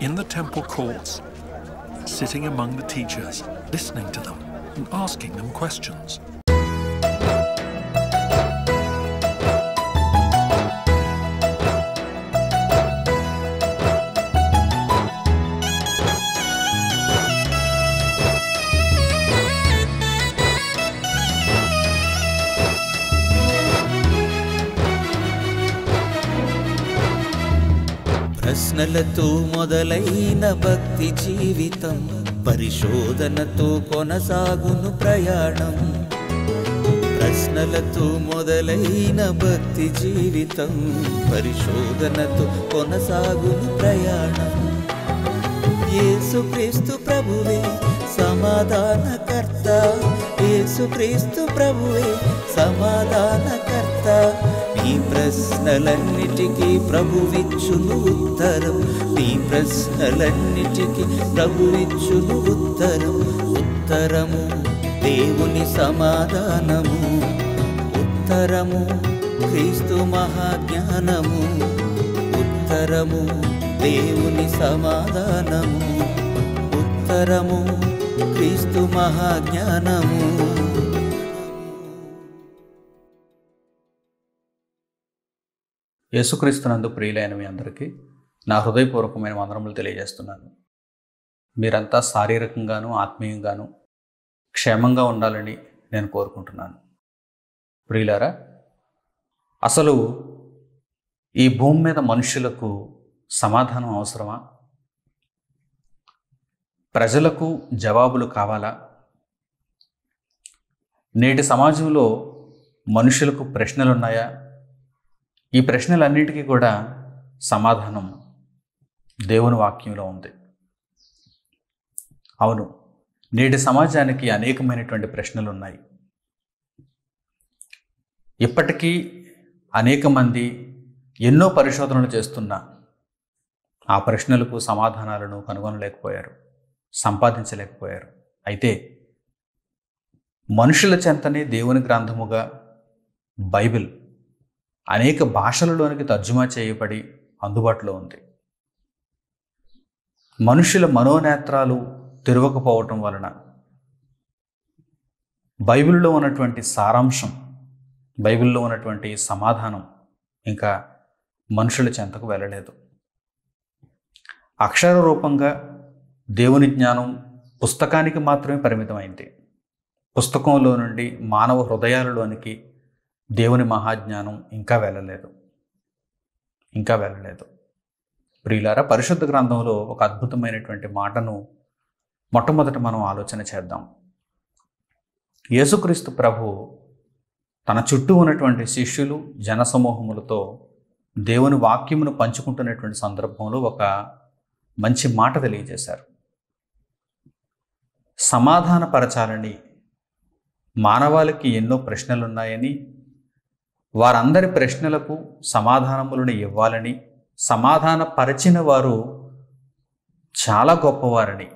in the temple courts, sitting among the teachers, listening to them and asking them questions. భావనలతో మొదలైన భక్తి జీవితం పరిశోధనతో కొనసాగును ప్రయాణం ప్రశ్నలతో మొదలైన భక్తి జీవితం పరిశోధనతో కొనసాగును ప్రయాణం ఏసుక్రీస్తు ప్రభువే సమాధానకర్త ఏసుక్రీస్తు ప్రభువే సమాధానకర్త నీ ప్రశ్నలన్నిటికీ ప్రభువిచ్చును ఉత్తరం నీ ప్రశ్నలన్నిటికీ ప్రభువిచ్చును ఉత్తరం ఉత్తరము దేవుని సమాధానము ఉత్తరము క్రీస్తు మహాజ్ఞానము ఉత్తరము దేవుని సమాధానము ఉత్తరము క్రీస్తు మహాజ్ఞానము యేసుక్రీస్తునందు ప్రియులైన మీ అందరికీ నా హృదయపూర్వకమైన వందనములు తెలియజేస్తున్నాను మీరంతా శారీరకంగాను ఆత్మీయంగాను క్షేమంగా ఉండాలని నేను కోరుకుంటున్నాను ప్రియులారా అసలు ఈ భూమి మీద మనుషులకు సమాధానం అవసరమా ప్రజలకు జవాబులు కావాలా నేటి సమాజంలో మనుషులకు ప్రశ్నలున్నాయా ఈ ప్రశ్నలన్నిటికీ కూడా సమాధానం దేవుని వాక్యంలో ఉంది అవును నేటి సమాజానికి అనేకమైనటువంటి ప్రశ్నలు ఉన్నాయి ఇప్పటికీ అనేక మంది ఎన్నో పరిశోధనలు చేస్తున్నా ఆ ప్రశ్నలకు సమాధానాలను కనుగొనలేకపోయారు సంపాదించలేకపోయారు అయితే మనుషుల చెంతనే దేవుని గ్రంథముగా బైబిల్ అనేక భాషలలోనికి తర్జుమా చేయబడి అందుబాటులో ఉంది మనుషుల మనోనేత్రాలు తెరవకపోవటం వలన బైబిల్లో ఉన్నటువంటి సారాంశం బైబిల్లో ఉన్నటువంటి సమాధానం ఇంకా మనుషుల చెంతకు వెళ్ళలేదు అక్షర రూపంగా దేవుని జ్ఞానం పుస్తకానికి మాత్రమే పరిమితమైంది పుస్తకంలో నుండి మానవ హృదయాలలోనికి దేవుని మహాజ్ఞానం ఇంకా వెళ్ళలేదు ఇంకా వెళ్ళలేదు ప్రియులారా పరిశుద్ధ గ్రంథంలో ఒక అద్భుతమైనటువంటి మాటను మొట్టమొదట మనం ఆలోచన చేద్దాం యేసుక్రీస్తు ప్రభు తన చుట్టూ ఉన్నటువంటి శిష్యులు జనసమూహములతో దేవుని వాక్యమును పంచుకుంటున్నటువంటి సందర్భంలో ఒక మంచి మాట తెలియజేశారు సమాధానపరచాలని మానవాళికి ఎన్నో ప్రశ్నలున్నాయని వారందరి ప్రశ్నలకు సమాధానములను ఇవ్వాలని సమాధాన పరచిన వారు చాలా గొప్పవారని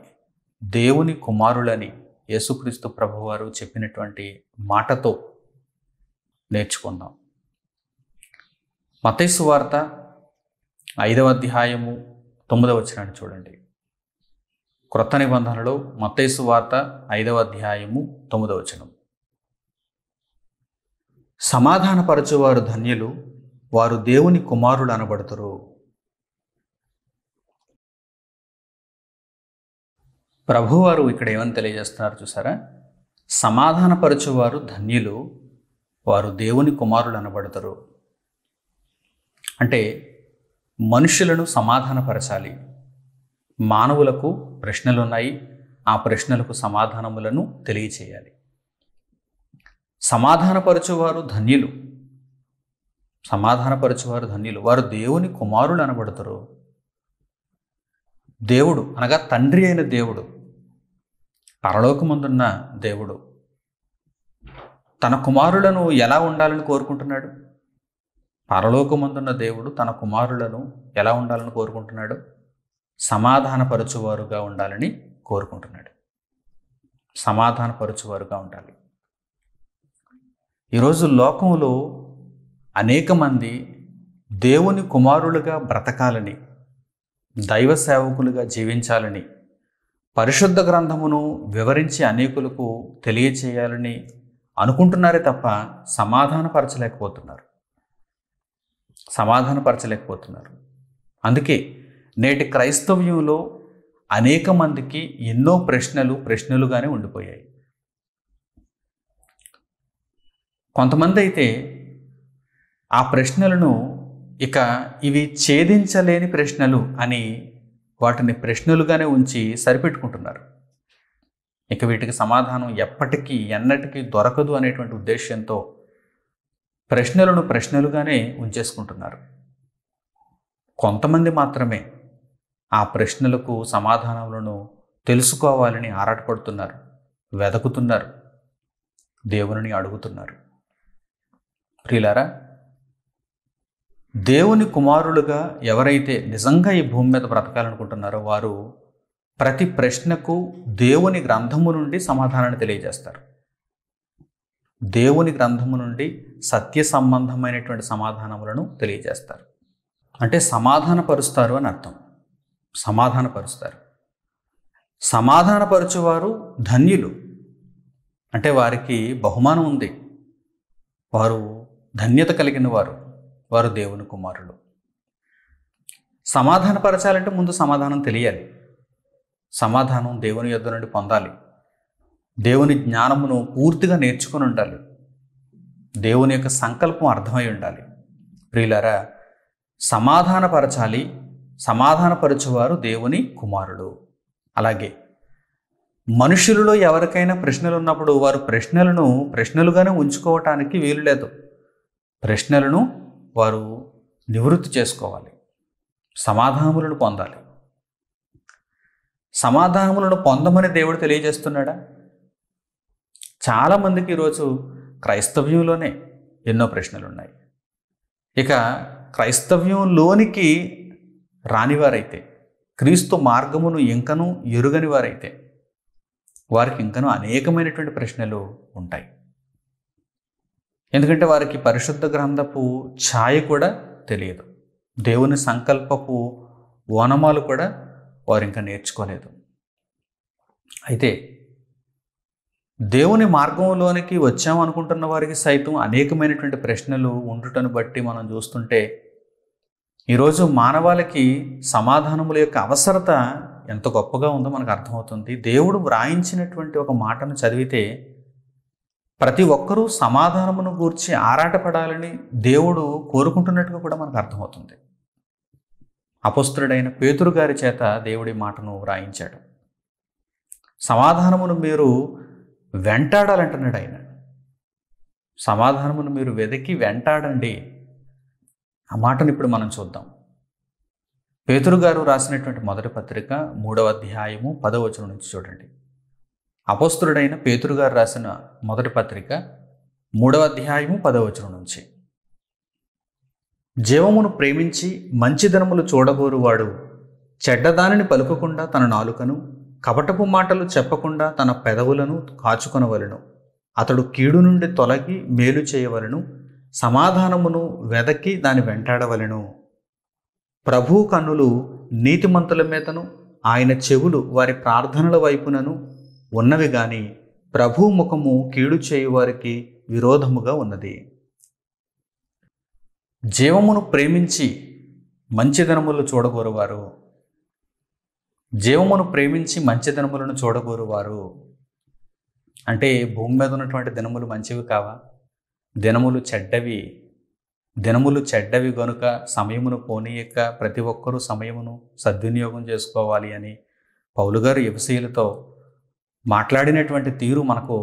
దేవుని కుమారులని యేసుక్రీస్తు ప్రభువారు చెప్పినటువంటి మాటతో నేర్చుకుందాం మతేసు వార్త ఐదవ అధ్యాయము తొమ్మిదవ వచ్చినాన్ని చూడండి క్రొత్త నిబంధనలో మతేసు వార్త ఐదవ అధ్యాయము తొమ్మిదవ వచ్చినం సమాధానపరచువారు ధన్యులు వారు దేవుని కుమారులు అనబడుతురు ప్రభువారు ఇక్కడ ఏమని తెలియజేస్తున్నారు చూసారా సమాధానపరచువారు ధన్యులు వారు దేవుని కుమారులు అనబడతారు అంటే మనుషులను సమాధానపరచాలి మానవులకు ప్రశ్నలున్నాయి ఆ ప్రశ్నలకు సమాధానములను తెలియచేయాలి సమాధానపరచువారు ధన్యులు సమాధానపరచువారు ధన్యులు వారు దేవుని కుమారులు అనబడతారు దేవుడు అనగా తండ్రి అయిన దేవుడు పరలోకమందున్న దేవుడు తన కుమారులను ఎలా ఉండాలని కోరుకుంటున్నాడు పరలోకమందున్న దేవుడు తన కుమారులను ఎలా ఉండాలని కోరుకుంటున్నాడు సమాధానపరచువారుగా ఉండాలని కోరుకుంటున్నాడు సమాధానపరచువారుగా ఉండాలి ఈరోజు లోకంలో అనేక మంది దేవుని కుమారులుగా బ్రతకాలని దైవ సేవకులుగా జీవించాలని పరిశుద్ధ గ్రంథమును వివరించి అనేకులకు తెలియచేయాలని అనుకుంటున్నారే తప్ప సమాధానపరచలేకపోతున్నారు సమాధానపరచలేకపోతున్నారు అందుకే నేటి క్రైస్తవ్యంలో అనేక మందికి ఎన్నో ప్రశ్నలు ప్రశ్నలుగానే ఉండిపోయాయి కొంతమంది అయితే ఆ ప్రశ్నలను ఇక ఇవి ఛేదించలేని ప్రశ్నలు అని వాటిని ప్రశ్నలుగానే ఉంచి సరిపెట్టుకుంటున్నారు ఇక వీటికి సమాధానం ఎప్పటికీ ఎన్నటికీ దొరకదు అనేటువంటి ఉద్దేశ్యంతో ప్రశ్నలను ప్రశ్నలుగానే ఉంచేసుకుంటున్నారు కొంతమంది మాత్రమే ఆ ప్రశ్నలకు సమాధానములను తెలుసుకోవాలని ఆరాటపడుతున్నారు వెదకుతున్నారు దేవుని అడుగుతున్నారు ప్రియులారా దేవుని కుమారులుగా ఎవరైతే నిజంగా ఈ భూమి మీద బ్రతకాలనుకుంటున్నారో వారు ప్రతి ప్రశ్నకు దేవుని గ్రంథము నుండి సమాధానాన్ని తెలియజేస్తారు దేవుని గ్రంథము నుండి సత్య సంబంధమైనటువంటి సమాధానములను తెలియజేస్తారు అంటే సమాధానపరుస్తారు అని అర్థం సమాధానపరుస్తారు సమాధానపరచువారు ధన్యులు అంటే వారికి బహుమానం ఉంది వారు ధన్యత కలిగిన వారు వారు దేవుని కుమారులు సమాధానపరచాలంటే ముందు సమాధానం తెలియాలి సమాధానం దేవుని యొద్ద నుండి పొందాలి దేవుని జ్ఞానమును పూర్తిగా నేర్చుకొని ఉండాలి దేవుని యొక్క సంకల్పం అర్థమై ఉండాలి ప్రియులారా సమాధానపరచాలి సమాధానపరచువారు దేవుని కుమారుడు అలాగే మనుషులలో ఎవరికైనా ప్రశ్నలు ఉన్నప్పుడు వారు ప్రశ్నలను ప్రశ్నలుగానే ఉంచుకోవటానికి వీలు లేదు ప్రశ్నలను వారు నివృత్తి చేసుకోవాలి సమాధానములను పొందాలి సమాధానములను పొందమని దేవుడు తెలియజేస్తున్నాడా చాలామందికి ఈరోజు క్రైస్తవ్యంలోనే ఎన్నో ప్రశ్నలు ఉన్నాయి ఇక క్రైస్తవ్యంలోనికి రానివారైతే క్రీస్తు మార్గమును ఇంకనూ ఎరుగని వారైతే వారికి ఇంకనూ అనేకమైనటువంటి ప్రశ్నలు ఉంటాయి ఎందుకంటే వారికి పరిశుద్ధ గ్రంథపు ఛాయ కూడా తెలియదు దేవుని సంకల్పపు ఓనమాలు కూడా వారు ఇంకా నేర్చుకోలేదు అయితే దేవుని మార్గంలోనికి వచ్చామనుకుంటున్న వారికి సైతం అనేకమైనటువంటి ప్రశ్నలు ఉండటం బట్టి మనం చూస్తుంటే ఈరోజు మానవాళికి సమాధానముల యొక్క అవసరత ఎంత గొప్పగా ఉందో మనకు అర్థమవుతుంది దేవుడు వ్రాయించినటువంటి ఒక మాటను చదివితే ప్రతి ఒక్కరూ సమాధానమును గూర్చి ఆరాటపడాలని దేవుడు కోరుకుంటున్నట్టుగా కూడా మనకు అర్థమవుతుంది అపస్తుడైన పేతురు గారి చేత దేవుడి మాటను వ్రాయించాడు సమాధానమును మీరు వెంటాడాలంటున్నాడు ఆయన సమాధానమును మీరు వెదకి వెంటాడండి ఆ మాటను ఇప్పుడు మనం చూద్దాం పేతురు గారు రాసినటువంటి మొదటి పత్రిక మూడవ అధ్యాయము పదవచనం నుంచి చూడండి అపస్తుడైన పేతురు గారు రాసిన మొదటి పత్రిక మూడవ అధ్యాయము పదవచనం నుంచి జీవమును ప్రేమించి మంచి ధనములు చూడబోరువాడు చెడ్డదానిని పలుకకుండా తన నాలుకను కపటపు మాటలు చెప్పకుండా తన పెదవులను కాచుకొనవలను అతడు కీడు నుండి తొలగి మేలు చేయవలను సమాధానమును వెదక్కి దాని వెంటాడవలను ప్రభు కన్నులు నీతిమంతుల మీదను ఆయన చెవులు వారి ప్రార్థనల వైపునను ఉన్నవి గాని ప్రభు ముఖము కీడు చేయువారికి విరోధముగా ఉన్నది జీవమును ప్రేమించి మంచిదనములు చూడగోరువారు జీవమును ప్రేమించి మంచిదనములను చూడగోరువారు అంటే భూమి మీద ఉన్నటువంటి దినములు మంచివి కావా దినములు చెడ్డవి దినములు చెడ్డవి గనుక సమయమును పోనీయక ప్రతి ఒక్కరూ సమయమును సద్వినియోగం చేసుకోవాలి అని పౌలుగారు యువశీలతో మాట్లాడినటువంటి తీరు మనకు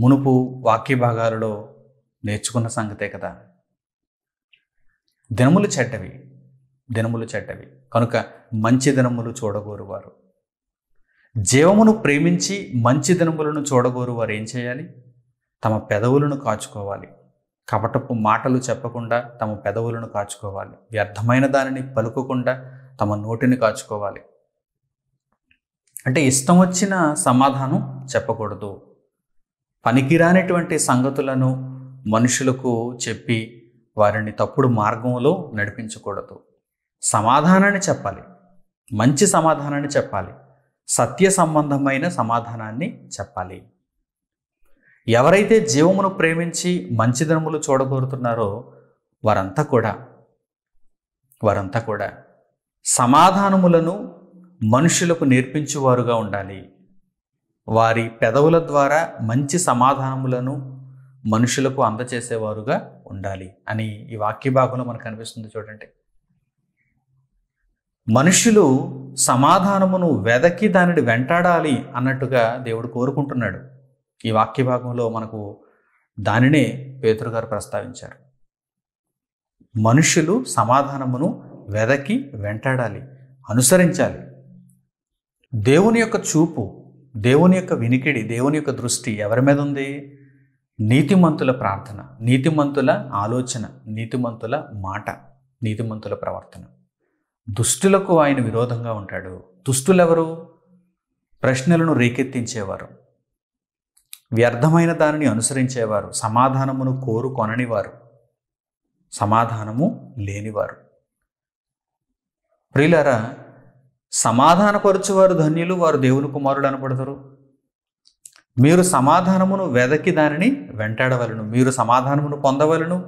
మునుపు వాక్య భాగాలలో నేర్చుకున్న సంగతే కదా దినములు చెడ్డవి దినములు చెడ్డవి కనుక మంచి దినములు చూడగోరువారు జీవమును ప్రేమించి మంచి దినములను చూడగోరు వారు ఏం చేయాలి తమ పెదవులను కాచుకోవాలి కపటపు మాటలు చెప్పకుండా తమ పెదవులను కాచుకోవాలి వ్యర్థమైన దానిని పలుకకుండా తమ నోటిని కాచుకోవాలి అంటే ఇష్టం వచ్చిన సమాధానం చెప్పకూడదు పనికిరానిటువంటి సంగతులను మనుషులకు చెప్పి వారిని తప్పుడు మార్గంలో నడిపించకూడదు సమాధానాన్ని చెప్పాలి మంచి సమాధానాన్ని చెప్పాలి సత్య సంబంధమైన సమాధానాన్ని చెప్పాలి ఎవరైతే జీవమును ప్రేమించి మంచి దినములు చూడగోరుతున్నారో వారంతా కూడా వారంతా కూడా సమాధానములను మనుషులకు నేర్పించేవారుగా ఉండాలి వారి పెదవుల ద్వారా మంచి సమాధానములను మనుషులకు అందచేసేవారుగా ఉండాలి అని ఈ వాక్య భాగంలో మనకు కనిపిస్తుంది చూడండి మనుషులు సమాధానమును వెదకి దానిని వెంటాడాలి అన్నట్టుగా దేవుడు కోరుకుంటున్నాడు ఈ వాక్య భాగంలో మనకు దానినే పేతురు గారు ప్రస్తావించారు మనుషులు సమాధానమును వెదకి వెంటాడాలి అనుసరించాలి దేవుని యొక్క చూపు దేవుని యొక్క వినికిడి దేవుని యొక్క దృష్టి ఎవరి మీద ఉంది నీతిమంతుల ప్రార్థన నీతిమంతుల ఆలోచన నీతిమంతుల మాట నీతిమంతుల ప్రవర్తన దుష్టులకు ఆయన విరోధంగా ఉంటాడు దుష్టులెవరు ప్రశ్నలను రేకెత్తించేవారు వ్యర్థమైన దానిని అనుసరించేవారు సమాధానమును కోరు కొననివారు సమాధానము లేనివారు ప్రిలరా సమాధానపరచువారు ధన్యులు వారు దేవుని కుమారుడు అనబడతారు మీరు సమాధానమును వెదకి దానిని వెంటాడవలను మీరు సమాధానమును పొందవలను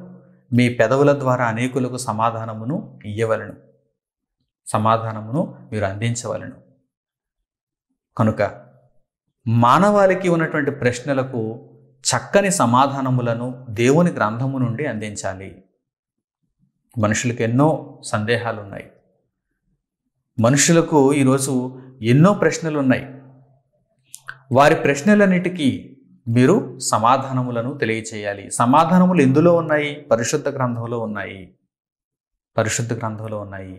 మీ పెదవుల ద్వారా అనేకులకు సమాధానమును ఇయ్యవలను సమాధానమును మీరు అందించవలను కనుక మానవాళికి ఉన్నటువంటి ప్రశ్నలకు చక్కని సమాధానములను దేవుని గ్రంథము నుండి అందించాలి మనుషులకు ఎన్నో సందేహాలు ఉన్నాయి మనుషులకు ఈరోజు ఎన్నో ప్రశ్నలు ఉన్నాయి వారి ప్రశ్నలన్నిటికీ మీరు సమాధానములను తెలియచేయాలి సమాధానములు ఎందులో ఉన్నాయి పరిశుద్ధ గ్రంథంలో ఉన్నాయి పరిశుద్ధ గ్రంథంలో ఉన్నాయి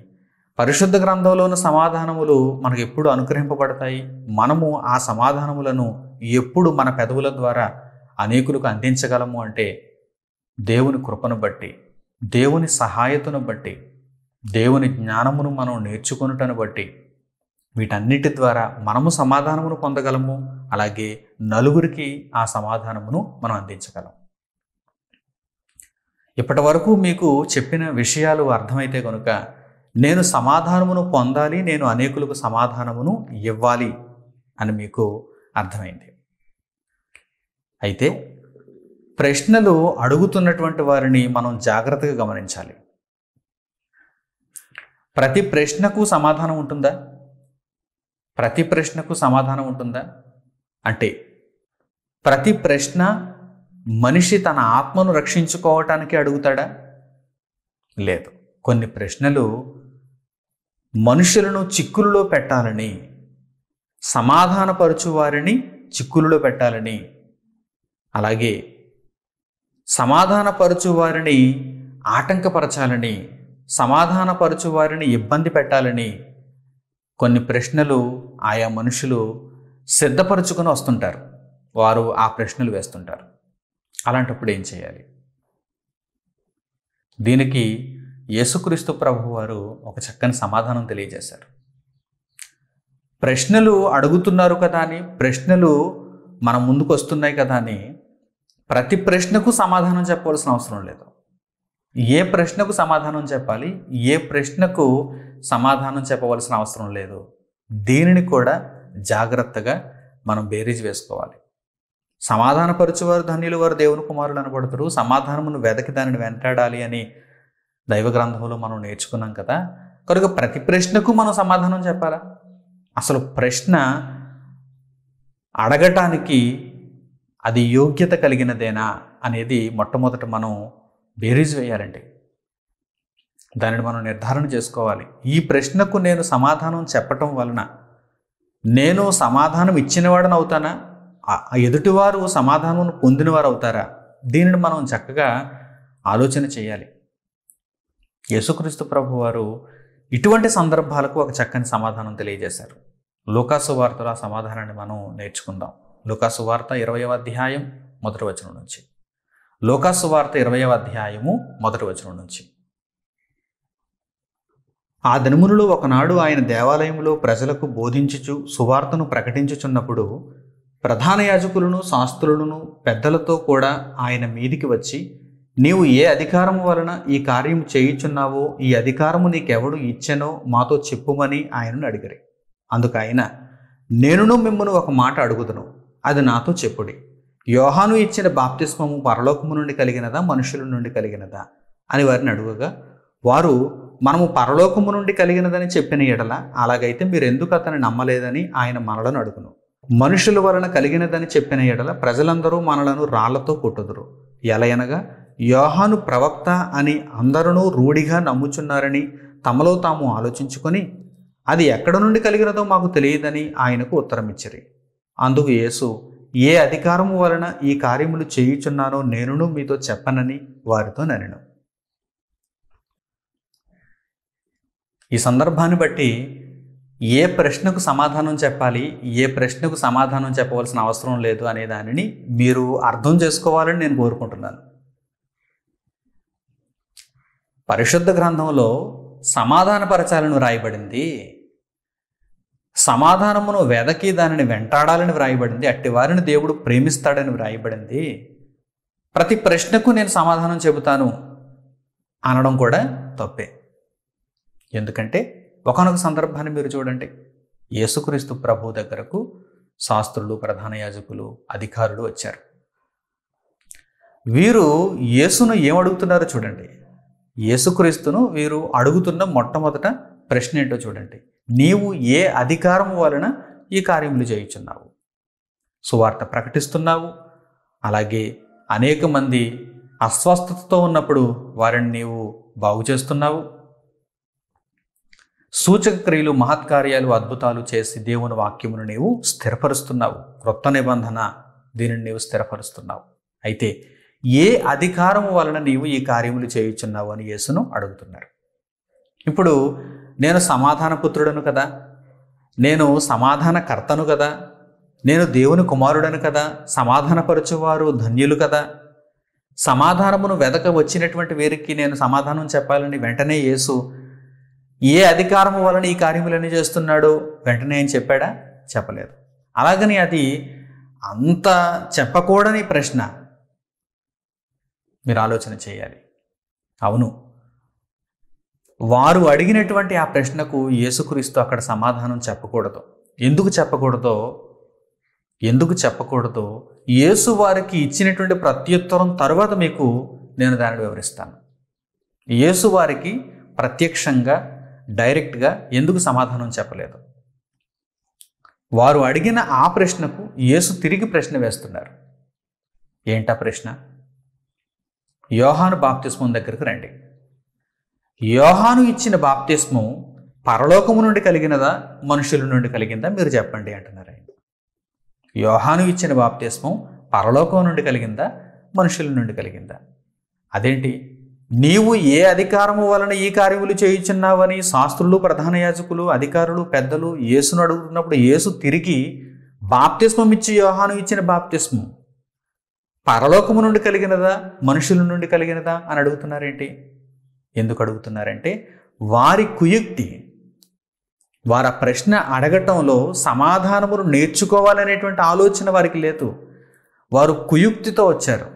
పరిశుద్ధ గ్రంథంలో ఉన్న సమాధానములు మనకు ఎప్పుడు అనుగ్రహింపబడతాయి మనము ఆ సమాధానములను ఎప్పుడు మన పెదవుల ద్వారా అనేకులకు అందించగలము అంటే దేవుని కృపను బట్టి దేవుని సహాయతను బట్టి దేవుని జ్ఞానమును మనం నేర్చుకున్నటను బట్టి వీటన్నిటి ద్వారా మనము సమాధానమును పొందగలము అలాగే నలుగురికి ఆ సమాధానమును మనం అందించగలం ఇప్పటి వరకు మీకు చెప్పిన విషయాలు అర్థమైతే కనుక నేను సమాధానమును పొందాలి నేను అనేకులకు సమాధానమును ఇవ్వాలి అని మీకు అర్థమైంది అయితే ప్రశ్నలు అడుగుతున్నటువంటి వారిని మనం జాగ్రత్తగా గమనించాలి ప్రతి ప్రశ్నకు సమాధానం ఉంటుందా ప్రతి ప్రశ్నకు సమాధానం ఉంటుందా అంటే ప్రతి ప్రశ్న మనిషి తన ఆత్మను రక్షించుకోవటానికి అడుగుతాడా లేదు కొన్ని ప్రశ్నలు మనుషులను చిక్కులలో పెట్టాలని సమాధానపరచు వారిని చిక్కులలో పెట్టాలని అలాగే సమాధానపరచు వారిని ఆటంకపరచాలని సమాధానపరచు వారిని ఇబ్బంది పెట్టాలని కొన్ని ప్రశ్నలు ఆయా మనుషులు సిద్ధపరచుకొని వస్తుంటారు వారు ఆ ప్రశ్నలు వేస్తుంటారు అలాంటప్పుడు ఏం చేయాలి దీనికి యేసుక్రీస్తు ప్రభు వారు ఒక చక్కని సమాధానం తెలియజేశారు ప్రశ్నలు అడుగుతున్నారు కదా అని ప్రశ్నలు మన ముందుకు వస్తున్నాయి కదా అని ప్రతి ప్రశ్నకు సమాధానం చెప్పవలసిన అవసరం లేదు ఏ ప్రశ్నకు సమాధానం చెప్పాలి ఏ ప్రశ్నకు సమాధానం చెప్పవలసిన అవసరం లేదు దీనిని కూడా జాగ్రత్తగా మనం బేరీజ్ వేసుకోవాలి సమాధానపరచువారు ధన్యులు వారు దేవుని కుమారులు అనబడతారు సమాధానమును వెదకి దానిని వెంటాడాలి అని దైవ గ్రంథంలో మనం నేర్చుకున్నాం కదా కనుక ప్రతి ప్రశ్నకు మనం సమాధానం చెప్పాలా అసలు ప్రశ్న అడగటానికి అది యోగ్యత కలిగినదేనా అనేది మొట్టమొదట మనం బేరీజ్ వేయాలండి దానిని మనం నిర్ధారణ చేసుకోవాలి ఈ ప్రశ్నకు నేను సమాధానం చెప్పటం వలన నేను సమాధానం ఇచ్చినవాడని అవుతానా ఎదుటివారు సమాధానం పొందినవారు అవుతారా దీనిని మనం చక్కగా ఆలోచన చేయాలి యేసుక్రీస్తు ప్రభు వారు ఇటువంటి సందర్భాలకు ఒక చక్కని సమాధానం తెలియజేశారు లోకాసు వార్తలో ఆ సమాధానాన్ని మనం నేర్చుకుందాం లోకాసు వార్త ఇరవయవ అధ్యాయం మొదటి వచనం నుంచి లోకాసువార్త ఇరవయవ అధ్యాయము మొదటి వచనం నుంచి ఆ దినములలో ఒకనాడు ఆయన దేవాలయంలో ప్రజలకు బోధించుచు సువార్తను ప్రకటించుచున్నప్పుడు ప్రధాన యాజకులను శాస్త్రులను పెద్దలతో కూడా ఆయన మీదికి వచ్చి నీవు ఏ అధికారము వలన ఈ కార్యం చేయుచున్నావో ఈ అధికారము నీకెవడు ఇచ్చెనో మాతో చెప్పుమని ఆయనను అడిగారు అందుకు ఆయన నేనును మిమ్మను ఒక మాట అడుగుతును అది నాతో చెప్పుడి యోహాను ఇచ్చిన బాప్తిస్మము పరలోకము నుండి కలిగినదా మనుషుల నుండి కలిగినదా అని వారిని అడుగగా వారు మనము పరలోకము నుండి కలిగినదని చెప్పిన ఎడల అలాగైతే మీరు ఎందుకు అతను నమ్మలేదని ఆయన మనలను అడుగును మనుషుల వలన కలిగినదని చెప్పిన ఎడల ప్రజలందరూ మనలను రాళ్లతో కొట్టుదురు ఎలయనగా యోహాను ప్రవక్త అని అందరూ రూఢిగా నమ్ముచున్నారని తమలో తాము ఆలోచించుకొని అది ఎక్కడ నుండి కలిగినదో మాకు తెలియదని ఆయనకు ఉత్తరమిచ్చిరి అందుకు యేసు ఏ అధికారము వలన ఈ కార్యములు చేయుచున్నానో నేనును మీతో చెప్పనని వారితో నేను ఈ సందర్భాన్ని బట్టి ఏ ప్రశ్నకు సమాధానం చెప్పాలి ఏ ప్రశ్నకు సమాధానం చెప్పవలసిన అవసరం లేదు అనే దానిని మీరు అర్థం చేసుకోవాలని నేను కోరుకుంటున్నాను పరిశుద్ధ గ్రంథంలో సమాధానపరచాలను రాయబడింది సమాధానమును వెదకి దానిని వెంటాడాలని వ్రాయబడింది అట్టివారిని దేవుడు ప్రేమిస్తాడని వ్రాయబడింది ప్రతి ప్రశ్నకు నేను సమాధానం చెబుతాను అనడం కూడా తప్పే ఎందుకంటే ఒకనొక సందర్భాన్ని మీరు చూడండి యేసుక్రీస్తు ప్రభు దగ్గరకు శాస్త్రులు ప్రధాన యాజకులు అధికారులు వచ్చారు వీరు యేసును ఏమడుగుతున్నారో చూడండి యేసుక్రీస్తును వీరు అడుగుతున్న మొట్టమొదట ప్రశ్న ఏంటో చూడండి నీవు ఏ అధికారం వలన ఈ కార్యములు చేయుచున్నావు సువార్త ప్రకటిస్తున్నావు అలాగే అనేక మంది అస్వస్థతతో ఉన్నప్పుడు వారిని నీవు బాగు చేస్తున్నావు సూచక క్రియలు మహత్కార్యాలు అద్భుతాలు చేసి దేవుని వాక్యమును నీవు స్థిరపరుస్తున్నావు క్రొత్త నిబంధన దీనిని నీవు స్థిరపరుస్తున్నావు అయితే ఏ అధికారం వలన నీవు ఈ కార్యములు చేయుచున్నావు అని యేసును అడుగుతున్నారు ఇప్పుడు నేను సమాధాన పుత్రుడను కదా నేను సమాధాన కర్తను కదా నేను దేవుని కుమారుడను కదా సమాధానపరచువారు ధన్యులు కదా సమాధానమును వెదక వచ్చినటువంటి వీరికి నేను సమాధానం చెప్పాలని వెంటనే యేసు ఏ అధికారము వలన ఈ కార్యములన్నీ చేస్తున్నాడో వెంటనే ఆయన చెప్పాడా చెప్పలేదు అలాగని అది అంత చెప్పకూడని ప్రశ్న మీరు ఆలోచన చేయాలి అవును వారు అడిగినటువంటి ఆ ప్రశ్నకు యేసుక్రీస్తు అక్కడ సమాధానం చెప్పకూడదు ఎందుకు చెప్పకూడదో ఎందుకు చెప్పకూడదో యేసు వారికి ఇచ్చినటువంటి ప్రత్యుత్తరం తర్వాత మీకు నేను దానిని వివరిస్తాను యేసు వారికి ప్రత్యక్షంగా డైరెక్ట్గా ఎందుకు సమాధానం చెప్పలేదు వారు అడిగిన ఆ ప్రశ్నకు యేసు తిరిగి ప్రశ్న వేస్తున్నారు ఏంటా ప్రశ్న యోహాను బాప్తిస్మం దగ్గరకు రండి యోహాను ఇచ్చిన బాప్తిస్మం పరలోకము నుండి కలిగినదా మనుషుల నుండి కలిగిందా మీరు చెప్పండి అంటున్నారు ఆయన యోహాను ఇచ్చిన బాప్తిస్మం పరలోకం నుండి కలిగిందా మనుషుల నుండి కలిగిందా అదేంటి నీవు ఏ అధికారము వలన ఈ కార్యములు చేయుచున్నావని శాస్త్రులు ప్రధాన యాజకులు అధికారులు పెద్దలు యేసును అడుగుతున్నప్పుడు యేసు తిరిగి బాప్తిస్మం ఇచ్చి యోహాను ఇచ్చిన బాప్తిస్మం పరలోకము నుండి కలిగినదా మనుషుల నుండి కలిగినదా అని అడుగుతున్నారేంటి ఎందుకు అడుగుతున్నారంటే వారి కుయుక్తి వారి ప్రశ్న అడగటంలో సమాధానములు నేర్చుకోవాలనేటువంటి ఆలోచన వారికి లేదు వారు కుయుక్తితో వచ్చారు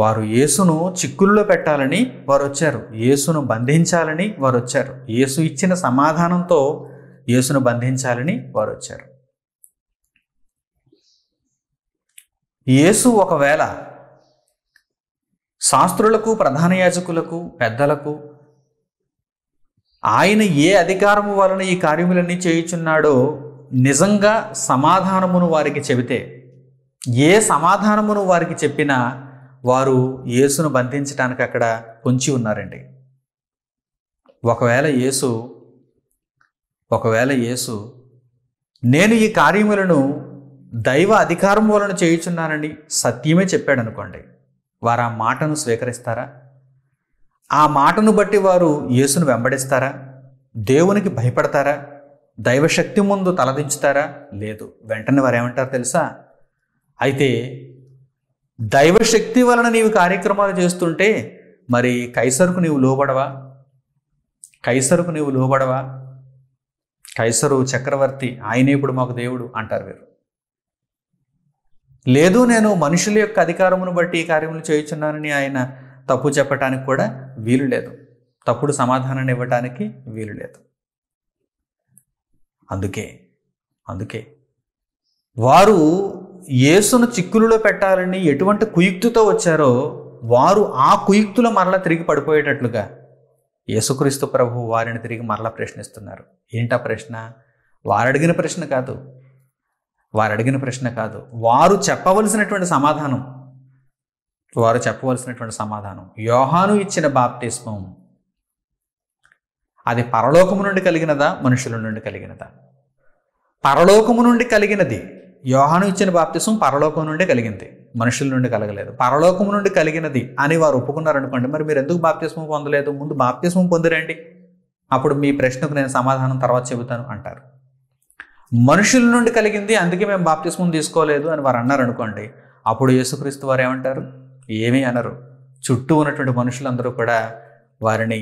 వారు యేసును చిక్కుల్లో పెట్టాలని వారు వచ్చారు యేసును బంధించాలని వారు వచ్చారు యేసు ఇచ్చిన సమాధానంతో యేసును బంధించాలని వారు వచ్చారు యేసు ఒకవేళ శాస్త్రులకు ప్రధాన యాజకులకు పెద్దలకు ఆయన ఏ అధికారము వలన ఈ కార్యములన్నీ చేయుచున్నాడో నిజంగా సమాధానమును వారికి చెబితే ఏ సమాధానమును వారికి చెప్పినా వారు యేసును బంధించడానికి అక్కడ పొంచి ఉన్నారండి ఒకవేళ యేసు ఒకవేళ యేసు నేను ఈ కార్యములను దైవ అధికారం వలన చేయుచున్నానని సత్యమే చెప్పాడు అనుకోండి వారు ఆ మాటను స్వీకరిస్తారా ఆ మాటను బట్టి వారు యేసును వెంబడిస్తారా దేవునికి భయపడతారా దైవశక్తి ముందు తలదించుతారా లేదు వెంటనే వారు ఏమంటారు తెలుసా అయితే దైవశక్తి వలన నీవు కార్యక్రమాలు చేస్తుంటే మరి కైసరుకు నీవు లోబడవా కైసరుకు నీవు లోబడవా కైసరు చక్రవర్తి ఆయనే ఇప్పుడు మాకు దేవుడు అంటారు వీరు లేదు నేను మనుషుల యొక్క అధికారమును బట్టి ఈ కార్యములు చేయుచున్నానని ఆయన తప్పు చెప్పటానికి కూడా వీలు లేదు తప్పుడు సమాధానాన్ని ఇవ్వటానికి వీలు లేదు అందుకే అందుకే వారు యేసును చిక్కులలో పెట్టాలని ఎటువంటి కుయుక్తితో వచ్చారో వారు ఆ కుయుక్తులు మరలా తిరిగి పడిపోయేటట్లుగా యేసుక్రీస్తు ప్రభు వారిని తిరిగి మరలా ప్రశ్నిస్తున్నారు ఏంటా ప్రశ్న వారు అడిగిన ప్రశ్న కాదు వారు అడిగిన ప్రశ్న కాదు వారు చెప్పవలసినటువంటి సమాధానం వారు చెప్పవలసినటువంటి సమాధానం యోహాను ఇచ్చిన బాప్టిస్మం అది పరలోకము నుండి కలిగినదా మనుషుల నుండి కలిగినదా పరలోకము నుండి కలిగినది యోహాను ఇచ్చిన బాప్తిసం పరలోకం నుండి కలిగింది మనుషుల నుండి కలగలేదు పరలోకము నుండి కలిగినది అని వారు ఒప్పుకున్నారనుకోండి మరి మీరు ఎందుకు బాప్తిస్మం పొందలేదు ముందు బాప్తిస్మం పొందిరండి అప్పుడు మీ ప్రశ్నకు నేను సమాధానం తర్వాత చెబుతాను అంటారు మనుషుల నుండి కలిగింది అందుకే మేము బాప్తిస్మం తీసుకోలేదు అని వారు అన్నారు అనుకోండి అప్పుడు యేసుక్రీస్తు వారు ఏమంటారు ఏమీ అనరు చుట్టూ ఉన్నటువంటి మనుషులందరూ కూడా వారిని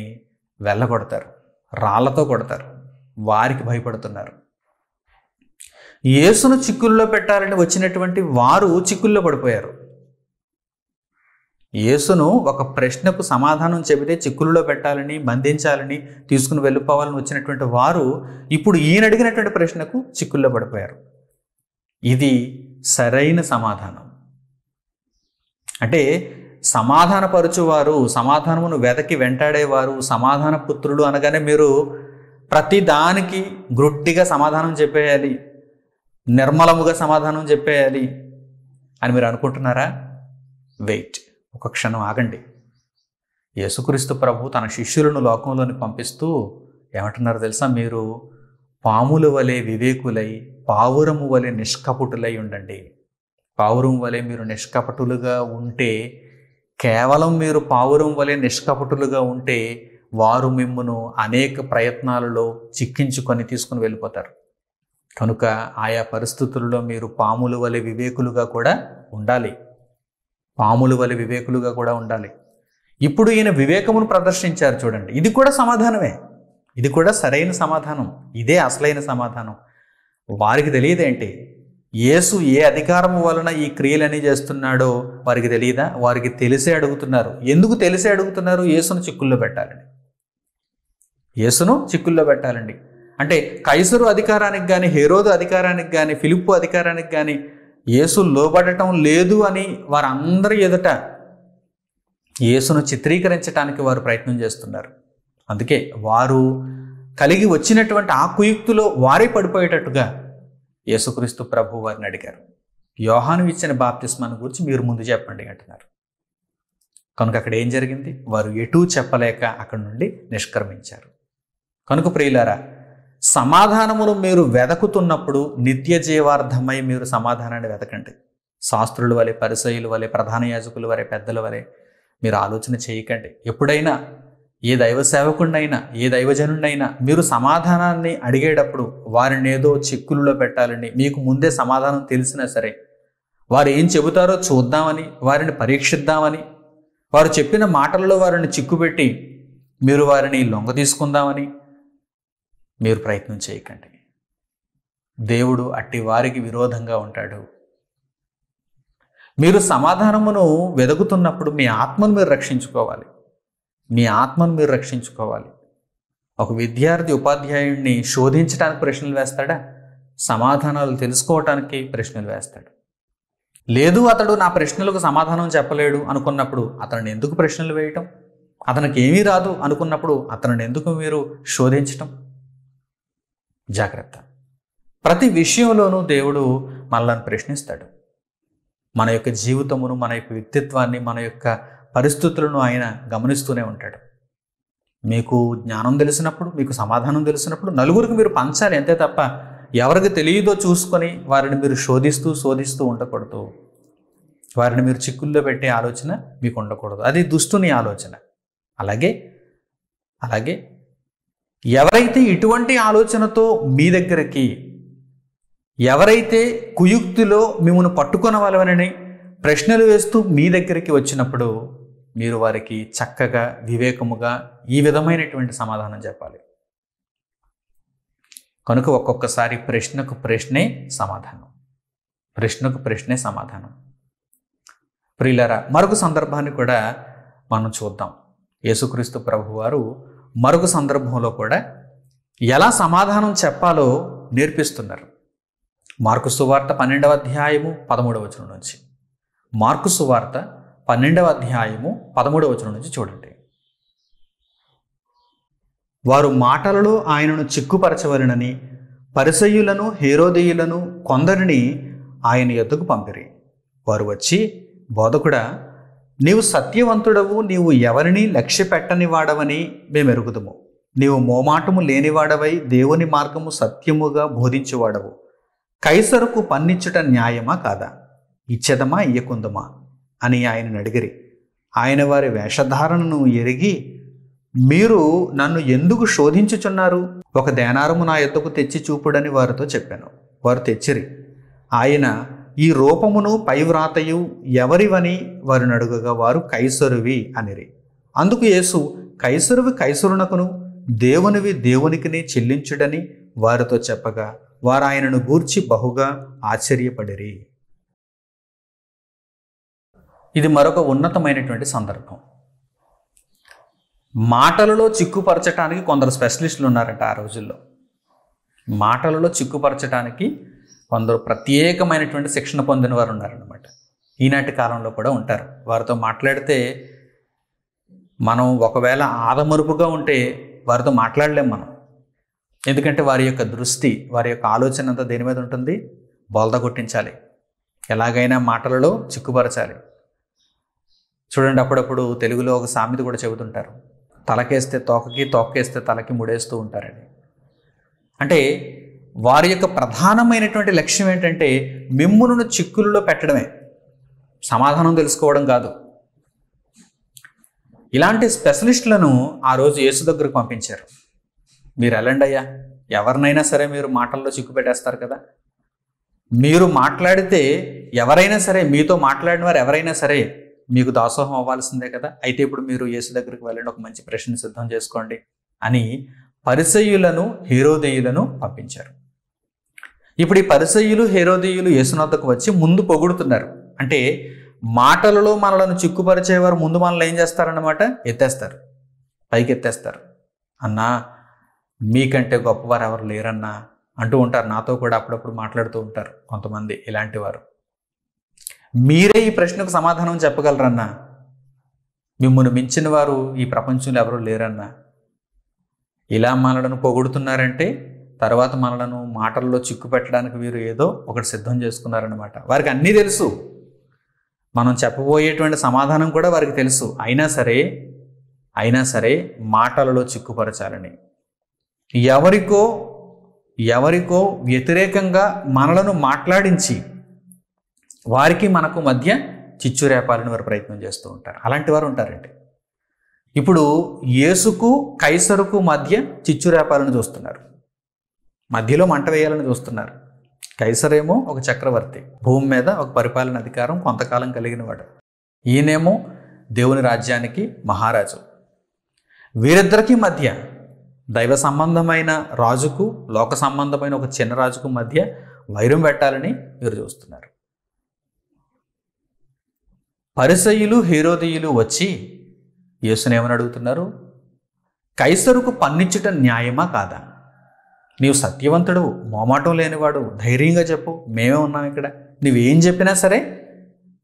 వెళ్ళగొడతారు రాళ్లతో కొడతారు వారికి భయపడుతున్నారు యేసును చిక్కుల్లో పెట్టాలని వచ్చినటువంటి వారు చిక్కుల్లో పడిపోయారు యేసును ఒక ప్రశ్నకు సమాధానం చెబితే చిక్కులలో పెట్టాలని బంధించాలని తీసుకుని వెళ్ళిపోవాలని వచ్చినటువంటి వారు ఇప్పుడు ఈయన అడిగినటువంటి ప్రశ్నకు చిక్కుల్లో పడిపోయారు ఇది సరైన సమాధానం అంటే సమాధానపరచువారు సమాధానమును వెతకి వెంటాడేవారు సమాధాన పుత్రులు అనగానే మీరు ప్రతి దానికి సమాధానం చెప్పేయాలి నిర్మలముగా సమాధానం చెప్పేయాలి అని మీరు అనుకుంటున్నారా వెయిట్ ఒక క్షణం ఆగండి యేసుక్రీస్తు ప్రభు తన శిష్యులను లోకంలోని పంపిస్తూ ఏమంటున్నారు తెలుసా మీరు పాముల వలె వివేకులై పావురము వలె నిష్కపటులై ఉండండి పావురం వలె మీరు నిష్కపటులుగా ఉంటే కేవలం మీరు పావురం వలె నిష్కపటులుగా ఉంటే వారు మిమ్మను అనేక ప్రయత్నాలలో చిక్కించుకొని తీసుకుని వెళ్ళిపోతారు కనుక ఆయా పరిస్థితుల్లో మీరు పాముల వలె వివేకులుగా కూడా ఉండాలి పాములు వలె వివేకులుగా కూడా ఉండాలి ఇప్పుడు ఈయన వివేకమును ప్రదర్శించారు చూడండి ఇది కూడా సమాధానమే ఇది కూడా సరైన సమాధానం ఇదే అసలైన సమాధానం వారికి తెలియదేంటి యేసు ఏ అధికారం వలన ఈ క్రియలని చేస్తున్నాడో వారికి తెలియదా వారికి తెలిసే అడుగుతున్నారు ఎందుకు తెలిసే అడుగుతున్నారు యేసును చిక్కుల్లో పెట్టాలండి యేసును చిక్కుల్లో పెట్టాలండి అంటే కైసరు అధికారానికి కానీ హేరోదు అధికారానికి కానీ ఫిలిప్పు అధికారానికి కానీ యేసు లోబడటం లేదు అని వారందరి ఎదుట యేసును చిత్రీకరించడానికి వారు ప్రయత్నం చేస్తున్నారు అందుకే వారు కలిగి వచ్చినటువంటి ఆ కుయుక్తులో వారే పడిపోయేటట్టుగా యేసుక్రీస్తు ప్రభు వారిని అడిగారు యోహాను ఇచ్చిన బాప్తిస్మాన్ని గురించి మీరు ముందు చెప్పండి అంటున్నారు కనుక అక్కడ ఏం జరిగింది వారు ఎటూ చెప్పలేక అక్కడి నుండి నిష్క్రమించారు కనుక ప్రియులారా సమాధానములు మీరు వెదకుతున్నప్పుడు నిత్య జీవార్థమై మీరు సమాధానాన్ని వెతకండి శాస్త్రులు వలె పరిసయులు వలె ప్రధాన యాజకులు వరే పెద్దల వలె మీరు ఆలోచన చేయకండి ఎప్పుడైనా ఏ దైవ సేవకుడినైనా ఏ దైవజనుడైనా మీరు సమాధానాన్ని అడిగేటప్పుడు వారిని ఏదో చిక్కులలో పెట్టాలని మీకు ముందే సమాధానం తెలిసినా సరే వారు ఏం చెబుతారో చూద్దామని వారిని పరీక్షిద్దామని వారు చెప్పిన మాటల్లో వారిని చిక్కుపెట్టి మీరు వారిని లొంగ తీసుకుందామని మీరు ప్రయత్నం చేయకండి దేవుడు అట్టి వారికి విరోధంగా ఉంటాడు మీరు సమాధానమును వెదుగుతున్నప్పుడు మీ ఆత్మను మీరు రక్షించుకోవాలి మీ ఆత్మను మీరు రక్షించుకోవాలి ఒక విద్యార్థి ఉపాధ్యాయుడిని శోధించడానికి ప్రశ్నలు వేస్తాడా సమాధానాలు తెలుసుకోవటానికి ప్రశ్నలు వేస్తాడు లేదు అతడు నా ప్రశ్నలకు సమాధానం చెప్పలేడు అనుకున్నప్పుడు అతనిని ఎందుకు ప్రశ్నలు వేయటం అతనికి ఏమీ రాదు అనుకున్నప్పుడు అతను ఎందుకు మీరు శోధించటం జాగ్రత్త ప్రతి విషయంలోనూ దేవుడు మనల్ని ప్రశ్నిస్తాడు మన యొక్క జీవితమును మన యొక్క వ్యక్తిత్వాన్ని మన యొక్క పరిస్థితులను ఆయన గమనిస్తూనే ఉంటాడు మీకు జ్ఞానం తెలిసినప్పుడు మీకు సమాధానం తెలిసినప్పుడు నలుగురికి మీరు పంచాలి అంతే తప్ప ఎవరికి తెలియదో చూసుకొని వారిని మీరు శోధిస్తూ శోధిస్తూ ఉండకూడదు వారిని మీరు చిక్కుల్లో పెట్టే ఆలోచన మీకు ఉండకూడదు అది దుస్తుని ఆలోచన అలాగే అలాగే ఎవరైతే ఇటువంటి ఆలోచనతో మీ దగ్గరికి ఎవరైతే కుయుక్తిలో మిమ్మల్ని పట్టుకొనవలనని ప్రశ్నలు వేస్తూ మీ దగ్గరికి వచ్చినప్పుడు మీరు వారికి చక్కగా వివేకముగా ఈ విధమైనటువంటి సమాధానం చెప్పాలి కనుక ఒక్కొక్కసారి ప్రశ్నకు ప్రశ్నే సమాధానం ప్రశ్నకు ప్రశ్నే సమాధానం ప్రిలరా మరొక సందర్భాన్ని కూడా మనం చూద్దాం యేసుక్రీస్తు ప్రభువారు మరొక సందర్భంలో కూడా ఎలా సమాధానం చెప్పాలో నేర్పిస్తున్నారు మార్కు సువార్త పన్నెండవ అధ్యాయము పదమూడవ వచనం నుంచి మార్కు సువార్త పన్నెండవ అధ్యాయము పదమూడవ వచనం నుంచి చూడండి వారు మాటలలో ఆయనను చిక్కుపరచవలనని పరిసయులను హేరోదీయులను కొందరిని ఆయన ఎద్దకు పంపిరి వారు వచ్చి బోధకుడా నీవు సత్యవంతుడవు నీవు ఎవరిని లక్ష్య పెట్టని వాడవని మేమెరుగుదము నీవు మోమాటము లేనివాడవై దేవుని మార్గము సత్యముగా బోధించేవాడవు కైసరుకు పన్నిచ్చుట న్యాయమా కాదా ఇచ్చదమా ఇయ్యకుందమా అని ఆయనను అడిగిరి ఆయన వారి వేషధారణను ఎరిగి మీరు నన్ను ఎందుకు శోధించుచున్నారు ఒక దేనారము నా ఎద్దకు తెచ్చి చూపుడని వారితో చెప్పాను వారు తెచ్చిరి ఆయన ఈ రూపమును పైవ్రాతయు ఎవరివని వారినడుగగా వారు కైసరువి అనిరి అందుకు యేసు కైసరువి కైసరునకును దేవునివి దేవునికిని చెల్లించుడని వారితో చెప్పగా వారు ఆయనను గూర్చి బహుగా ఆశ్చర్యపడిరి ఇది మరొక ఉన్నతమైనటువంటి సందర్భం మాటలలో చిక్కుపరచడానికి కొందరు స్పెషలిస్టులు ఉన్నారట ఆ రోజుల్లో మాటలలో చిక్కుపరచడానికి కొందరు ప్రత్యేకమైనటువంటి శిక్షణ పొందిన వారు ఉన్నారనమాట ఈనాటి కాలంలో కూడా ఉంటారు వారితో మాట్లాడితే మనం ఒకవేళ ఆదమరుపుగా ఉంటే వారితో మాట్లాడలేం మనం ఎందుకంటే వారి యొక్క దృష్టి వారి యొక్క ఆలోచన అంతా దేని మీద ఉంటుంది బోల్ద కొట్టించాలి ఎలాగైనా మాటలలో చిక్కుపరచాలి చూడండి అప్పుడప్పుడు తెలుగులో ఒక సామెత కూడా చెబుతుంటారు తలకేస్తే తోకకి తోకేస్తే తలకి ముడేస్తూ ఉంటారని అంటే వారి యొక్క ప్రధానమైనటువంటి లక్ష్యం ఏంటంటే మిమ్ములను చిక్కులలో పెట్టడమే సమాధానం తెలుసుకోవడం కాదు ఇలాంటి స్పెషలిస్టులను ఆ రోజు యేసు దగ్గరకు పంపించారు మీరు వెళ్ళండి అయ్యా ఎవరినైనా సరే మీరు మాటల్లో చిక్కు పెట్టేస్తారు కదా మీరు మాట్లాడితే ఎవరైనా సరే మీతో మాట్లాడిన వారు ఎవరైనా సరే మీకు దాసోహం అవ్వాల్సిందే కదా అయితే ఇప్పుడు మీరు యేసు దగ్గరికి వెళ్ళండి ఒక మంచి ప్రశ్న సిద్ధం చేసుకోండి అని పరిసయులను హీరోదేయులను పంపించారు ఇప్పుడు ఈ పరిసయ్యులు హేరోదీయులు యేసునాథకు వచ్చి ముందు పొగుడుతున్నారు అంటే మాటలలో మనలను చిక్కుపరిచేవారు ముందు మనల్ని ఏం చేస్తారన్నమాట ఎత్తేస్తారు పైకి ఎత్తేస్తారు అన్నా మీకంటే గొప్పవారు ఎవరు లేరన్నా అంటూ ఉంటారు నాతో కూడా అప్పుడప్పుడు మాట్లాడుతూ ఉంటారు కొంతమంది ఇలాంటి వారు మీరే ఈ ప్రశ్నకు సమాధానం చెప్పగలరన్నా మిమ్మల్ని మించిన వారు ఈ ప్రపంచంలో ఎవరు లేరన్నా ఇలా మనలను పొగుడుతున్నారంటే తర్వాత మనలను మాటల్లో చిక్కు పెట్టడానికి వీరు ఏదో ఒకటి సిద్ధం చేసుకున్నారనమాట వారికి అన్నీ తెలుసు మనం చెప్పబోయేటువంటి సమాధానం కూడా వారికి తెలుసు అయినా సరే అయినా సరే మాటలలో చిక్కుపరచాలని ఎవరికో ఎవరికో వ్యతిరేకంగా మనలను మాట్లాడించి వారికి మనకు మధ్య చిచ్చు రేపాలని వారు ప్రయత్నం చేస్తూ ఉంటారు అలాంటి వారు ఉంటారండి ఇప్పుడు యేసుకు కైసరుకు మధ్య చిచ్చు రేపాలను చూస్తున్నారు మధ్యలో మంట వేయాలని చూస్తున్నారు కైసరేమో ఒక చక్రవర్తి భూమి మీద ఒక పరిపాలన అధికారం కొంతకాలం కలిగిన వాడు ఈయనేమో దేవుని రాజ్యానికి మహారాజు వీరిద్దరికీ మధ్య దైవ సంబంధమైన రాజుకు లోక సంబంధమైన ఒక చిన్న రాజుకు మధ్య వైరం పెట్టాలని వీరు చూస్తున్నారు పరిసయులు హీరోదయులు వచ్చి యేసునేమని అడుగుతున్నారు కైసరుకు పన్నిచ్చుట న్యాయమా కాదా నీవు సత్యవంతుడు మోమాటం లేనివాడు ధైర్యంగా చెప్పు మేమే ఉన్నాం ఇక్కడ నువ్వేం చెప్పినా సరే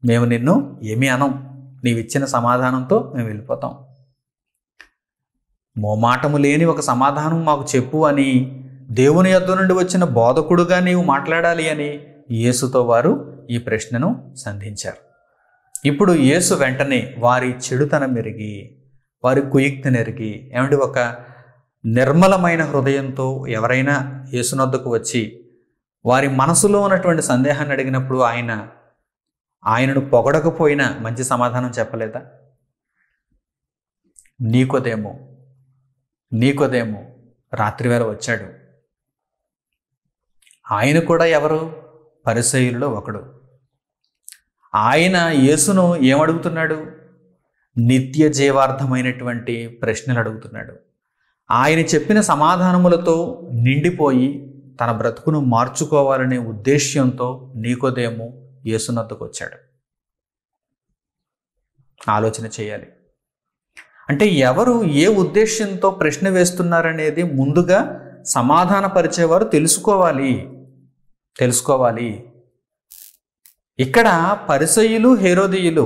మేము నిన్ను ఏమీ అనం నీవిచ్చిన సమాధానంతో మేము వెళ్ళిపోతాం మోమాటము లేని ఒక సమాధానం మాకు చెప్పు అని దేవుని యొద్ద నుండి వచ్చిన బోధకుడుగా నీవు మాట్లాడాలి అని యేసుతో వారు ఈ ప్రశ్నను సంధించారు ఇప్పుడు యేసు వెంటనే వారి చెడుతనం ఎరిగి వారి కుయుక్తిని ఎరిగి ఏమంటే ఒక నిర్మలమైన హృదయంతో ఎవరైనా యేసునద్దకు వచ్చి వారి మనసులో ఉన్నటువంటి సందేహాన్ని అడిగినప్పుడు ఆయన ఆయనను పొగడకపోయినా మంచి సమాధానం చెప్పలేదా నీకోదేమో నీకోదేమో రాత్రివేళ వచ్చాడు ఆయన కూడా ఎవరు పరిశైలులో ఒకడు ఆయన యేసును ఏమడుగుతున్నాడు నిత్య జీవార్థమైనటువంటి ప్రశ్నలు అడుగుతున్నాడు ఆయన చెప్పిన సమాధానములతో నిండిపోయి తన బ్రతుకును మార్చుకోవాలనే ఉద్దేశ్యంతో నీకోదేమో యేసునద్దకు వచ్చాడు ఆలోచన చేయాలి అంటే ఎవరు ఏ ఉద్దేశ్యంతో ప్రశ్న వేస్తున్నారనేది ముందుగా సమాధానపరిచేవారు తెలుసుకోవాలి తెలుసుకోవాలి ఇక్కడ పరిసయులు హేరోదీయులు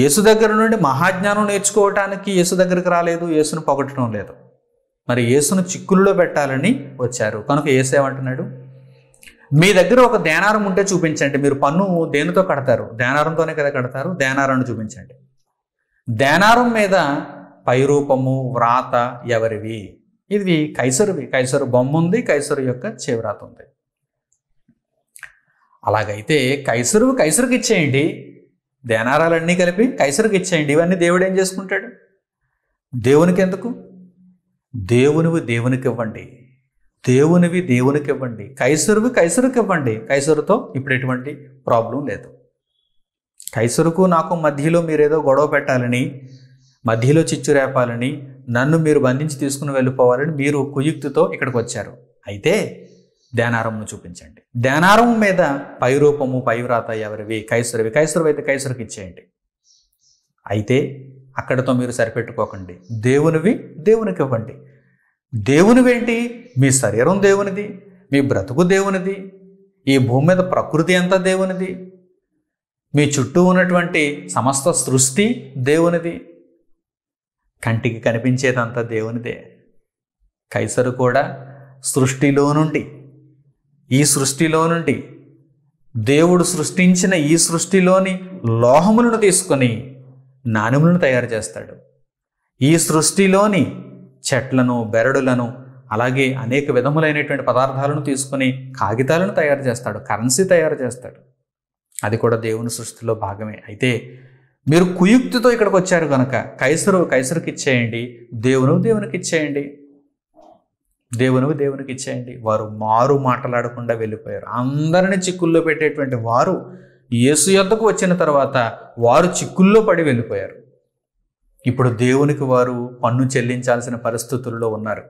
యేసు దగ్గర నుండి మహాజ్ఞానం నేర్చుకోవటానికి యేసు దగ్గరికి రాలేదు యేసును పొగటడం లేదు మరి యేసును చిక్కుల్లో పెట్టాలని వచ్చారు కనుక ఏసేమంటున్నాడు మీ దగ్గర ఒక దేనారం ఉంటే చూపించండి మీరు పన్ను దేనితో కడతారు దేనారంతోనే కదా కడతారు దేనారాన్ని చూపించండి దేనారం మీద పైరూపము వ్రాత ఎవరివి ఇది కైసరువి కైసరు బొమ్మ ఉంది కైసరు యొక్క చేవ్రాత ఉంది అలాగైతే కైసరువు కైసరుకి ఇచ్చేయండి దేనారాలన్నీ కలిపి కైసరికి ఇచ్చేయండి ఇవన్నీ దేవుడు ఏం చేసుకుంటాడు దేవునికి ఎందుకు దేవునివి దేవునికి ఇవ్వండి దేవునివి దేవునికి ఇవ్వండి కైసరువి కైసరుకి ఇవ్వండి కైసరుతో ఇప్పుడు ఎటువంటి ప్రాబ్లం లేదు కైసరుకు నాకు మధ్యలో మీరేదో గొడవ పెట్టాలని మధ్యలో చిచ్చు రేపాలని నన్ను మీరు బంధించి తీసుకుని వెళ్ళిపోవాలని మీరు కుయుక్తితో ఇక్కడికి వచ్చారు అయితే ధ్యానారంను చూపించండి ధ్యానారం మీద పైరూపము పైవ్రాత ఎవరివి కైసురవి కైసురవి అయితే కైసురికి ఇచ్చేయండి అయితే అక్కడతో మీరు సరిపెట్టుకోకండి దేవునివి దేవునికి ఇవ్వండి దేవునివేంటి మీ శరీరం దేవునిది మీ బ్రతుకు దేవునిది ఈ భూమి మీద ప్రకృతి ఎంత దేవునిది మీ చుట్టూ ఉన్నటువంటి సమస్త సృష్టి దేవునిది కంటికి కనిపించేదంతా దేవునిదే కైసరు కూడా సృష్టిలో నుండి ఈ సృష్టిలో నుండి దేవుడు సృష్టించిన ఈ సృష్టిలోని లోహములను తీసుకొని నాణములను తయారు చేస్తాడు ఈ సృష్టిలోని చెట్లను బెరడులను అలాగే అనేక విధములైనటువంటి పదార్థాలను తీసుకొని కాగితాలను తయారు చేస్తాడు కరెన్సీ తయారు చేస్తాడు అది కూడా దేవుని సృష్టిలో భాగమే అయితే మీరు కుయుక్తితో ఇక్కడికి వచ్చారు కనుక కైసరు కైసరుకి ఇచ్చేయండి దేవును దేవునికి ఇచ్చేయండి దేవునికి దేవునికి ఇచ్చేయండి వారు మారు మాట్లాడకుండా వెళ్ళిపోయారు అందరిని చిక్కుల్లో పెట్టేటువంటి వారు యేసు యొద్దకు వచ్చిన తర్వాత వారు చిక్కుల్లో పడి వెళ్ళిపోయారు ఇప్పుడు దేవునికి వారు పన్ను చెల్లించాల్సిన పరిస్థితుల్లో ఉన్నారు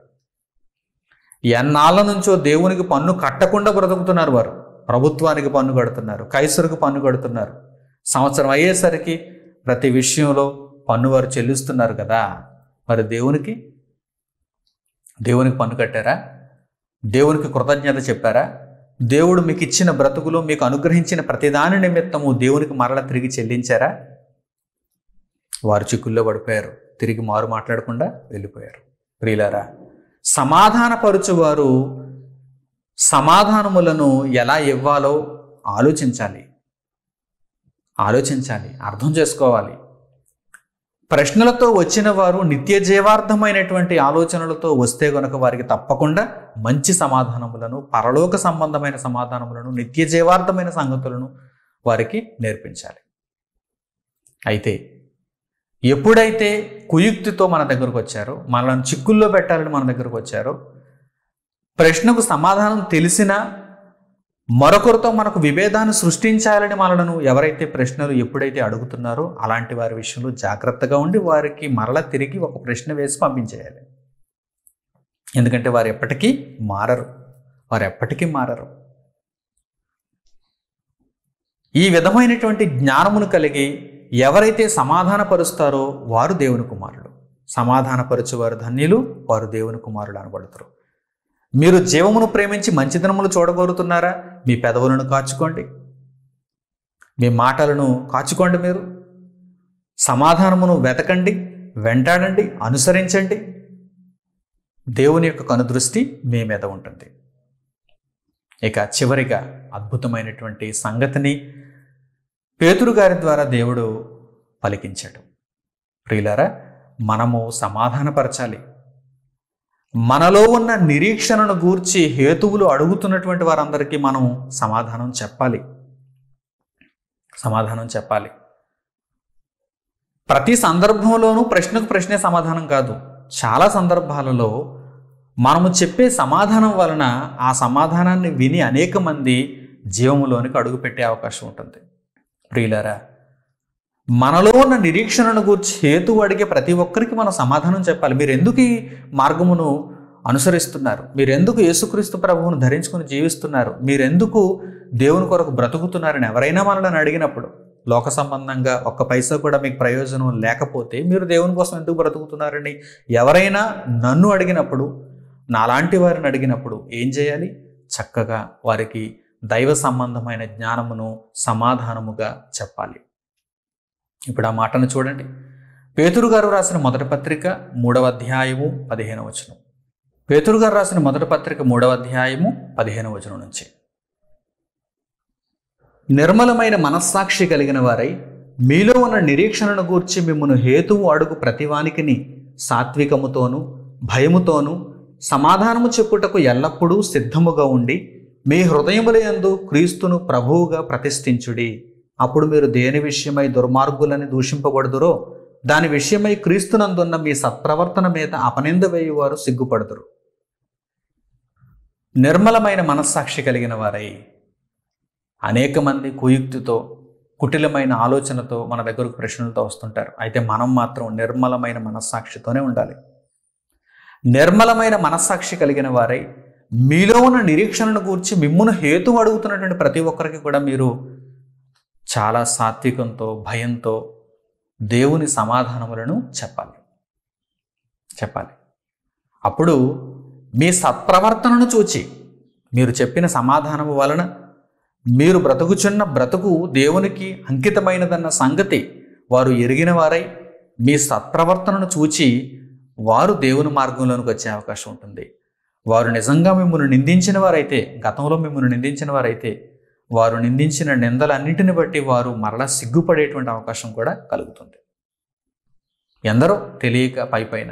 ఎన్నాళ్ళ నుంచో దేవునికి పన్ను కట్టకుండా బ్రతుకుతున్నారు వారు ప్రభుత్వానికి పన్ను కడుతున్నారు కైసరుకు పన్ను కడుతున్నారు సంవత్సరం అయ్యేసరికి ప్రతి విషయంలో పన్ను వారు చెల్లిస్తున్నారు కదా మరి దేవునికి దేవునికి పన్ను కట్టారా దేవునికి కృతజ్ఞత చెప్పారా దేవుడు మీకు ఇచ్చిన బ్రతుకులో మీకు అనుగ్రహించిన ప్రతిదాని నిమిత్తము దేవునికి మరల తిరిగి చెల్లించారా వారు చిక్కుల్లో పడిపోయారు తిరిగి మారు మాట్లాడకుండా వెళ్ళిపోయారు ప్రియులారా సమాధానపరుచువారు సమాధానములను ఎలా ఇవ్వాలో ఆలోచించాలి ఆలోచించాలి అర్థం చేసుకోవాలి ప్రశ్నలతో వచ్చిన వారు నిత్య జీవార్థమైనటువంటి ఆలోచనలతో వస్తే గనక వారికి తప్పకుండా మంచి సమాధానములను పరలోక సంబంధమైన సమాధానములను నిత్య జీవార్థమైన సంగతులను వారికి నేర్పించాలి అయితే ఎప్పుడైతే కుయుక్తితో మన దగ్గరకు వచ్చారో మనల్ని చిక్కుల్లో పెట్టాలని మన దగ్గరకు వచ్చారో ప్రశ్నకు సమాధానం తెలిసినా మరొకరితో మనకు విభేదాన్ని సృష్టించాలని మనలను ఎవరైతే ప్రశ్నలు ఎప్పుడైతే అడుగుతున్నారో అలాంటి వారి విషయంలో జాగ్రత్తగా ఉండి వారికి మరల తిరిగి ఒక ప్రశ్న వేసి పంపించేయాలి ఎందుకంటే వారు ఎప్పటికీ మారరు వారు ఎప్పటికీ మారరు ఈ విధమైనటువంటి జ్ఞానమును కలిగి ఎవరైతే సమాధానపరుస్తారో వారు దేవుని కుమారులు సమాధానపరచువారు ధన్యులు వారు దేవుని కుమారులు అనబడతారు మీరు జీవమును ప్రేమించి మంచిదనములు చూడగోరుతున్నారా మీ పెదవులను కాచుకోండి మీ మాటలను కాచుకోండి మీరు సమాధానమును వెతకండి వెంటాడండి అనుసరించండి దేవుని యొక్క కనుదృష్టి మీ మీద ఉంటుంది ఇక చివరిగా అద్భుతమైనటువంటి సంగతిని పేతురు గారి ద్వారా దేవుడు పలికించాడు ప్రియులారా మనము సమాధానపరచాలి మనలో ఉన్న నిరీక్షణను గూర్చి హేతువులు అడుగుతున్నటువంటి వారందరికీ మనం సమాధానం చెప్పాలి సమాధానం చెప్పాలి ప్రతి సందర్భంలోనూ ప్రశ్నకు ప్రశ్నే సమాధానం కాదు చాలా సందర్భాలలో మనము చెప్పే సమాధానం వలన ఆ సమాధానాన్ని విని అనేక మంది జీవములోనికి అడుగుపెట్టే అవకాశం ఉంటుంది ప్రియులరా మనలో ఉన్న నిరీక్షణను గురించి హేతు అడిగే ప్రతి ఒక్కరికి మనం సమాధానం చెప్పాలి మీరు ఎందుకు ఈ మార్గమును అనుసరిస్తున్నారు మీరెందుకు యేసుక్రీస్తు ప్రభువును ధరించుకుని జీవిస్తున్నారు మీరెందుకు దేవుని కొరకు బ్రతుకుతున్నారని ఎవరైనా మనల్ని అడిగినప్పుడు లోక సంబంధంగా ఒక్క పైసా కూడా మీకు ప్రయోజనం లేకపోతే మీరు దేవుని కోసం ఎందుకు బ్రతుకుతున్నారని ఎవరైనా నన్ను అడిగినప్పుడు నాలాంటి వారిని అడిగినప్పుడు ఏం చేయాలి చక్కగా వారికి దైవ సంబంధమైన జ్ఞానమును సమాధానముగా చెప్పాలి ఇప్పుడు ఆ మాటను చూడండి పేతురు గారు రాసిన మొదటి పత్రిక మూడవ అధ్యాయము పదిహేను వచనం పేతురు గారు రాసిన మొదటి పత్రిక మూడవ అధ్యాయము పదిహేను వచనం నుంచి నిర్మలమైన మనస్సాక్షి కలిగిన వారై మీలో ఉన్న నిరీక్షణను గూర్చి మిమ్మల్ని హేతువు అడుగు ప్రతివానికిని సాత్వికముతోను భయముతోనూ సమాధానము చెప్పుటకు ఎల్లప్పుడూ సిద్ధముగా ఉండి మీ హృదయములందు క్రీస్తును ప్రభువుగా ప్రతిష్ఠించుడి అప్పుడు మీరు దేని విషయమై దుర్మార్గులని దూషింపబడుదురో దాని విషయమై క్రీస్తునందున్న మీ సత్ప్రవర్తన మీద అపనింద వేయువారు సిగ్గుపడుదురు నిర్మలమైన మనస్సాక్షి కలిగిన వారై అనేక మంది కుయుక్తితో కుటిలమైన ఆలోచనతో మన దగ్గరకు ప్రశ్నలతో వస్తుంటారు అయితే మనం మాత్రం నిర్మలమైన మనస్సాక్షితోనే ఉండాలి నిర్మలమైన మనస్సాక్షి కలిగిన వారై మీలో ఉన్న నిరీక్షణను గూర్చి మిమ్మును హేతు అడుగుతున్నటువంటి ప్రతి ఒక్కరికి కూడా మీరు చాలా సాత్వికంతో భయంతో దేవుని సమాధానములను చెప్పాలి చెప్పాలి అప్పుడు మీ సత్ప్రవర్తనను చూచి మీరు చెప్పిన సమాధానము వలన మీరు బ్రతుకుచున్న బ్రతుకు దేవునికి అంకితమైనదన్న సంగతి వారు ఎరిగిన వారై మీ సత్ప్రవర్తనను చూచి వారు దేవుని మార్గంలోనికి వచ్చే అవకాశం ఉంటుంది వారు నిజంగా మిమ్మల్ని నిందించిన వారైతే గతంలో మిమ్మల్ని నిందించిన వారైతే వారు నిందించిన నిందలన్నింటిని బట్టి వారు మరలా సిగ్గుపడేటువంటి అవకాశం కూడా కలుగుతుంది ఎందరో తెలియక పైపైన